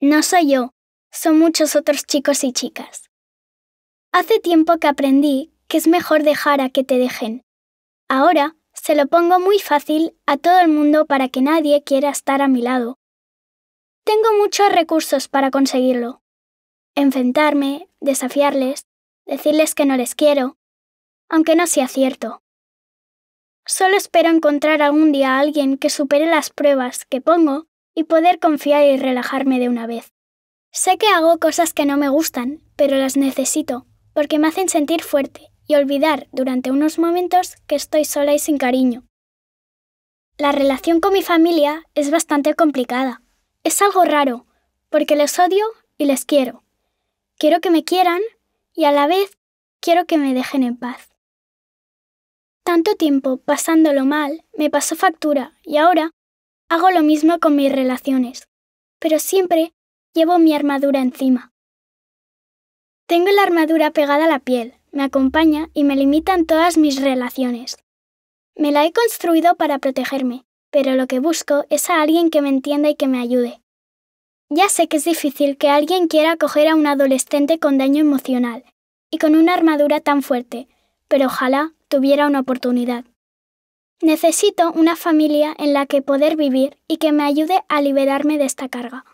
No soy yo, son muchos otros chicos y chicas. Hace tiempo que aprendí que es mejor dejar a que te dejen. Ahora se lo pongo muy fácil a todo el mundo para que nadie quiera estar a mi lado. Tengo muchos recursos para conseguirlo. Enfrentarme, desafiarles, decirles que no les quiero, aunque no sea cierto. Solo espero encontrar algún día a alguien que supere las pruebas que pongo y poder confiar y relajarme de una vez. Sé que hago cosas que no me gustan, pero las necesito, porque me hacen sentir fuerte y olvidar durante unos momentos que estoy sola y sin cariño. La relación con mi familia es bastante complicada. Es algo raro, porque les odio y les quiero. Quiero que me quieran y a la vez quiero que me dejen en paz. Tanto tiempo pasándolo mal me pasó factura y ahora Hago lo mismo con mis relaciones, pero siempre llevo mi armadura encima. Tengo la armadura pegada a la piel, me acompaña y me limitan todas mis relaciones. Me la he construido para protegerme, pero lo que busco es a alguien que me entienda y que me ayude. Ya sé que es difícil que alguien quiera acoger a un adolescente con daño emocional y con una armadura tan fuerte, pero ojalá tuviera una oportunidad. Necesito una familia en la que poder vivir y que me ayude a liberarme de esta carga.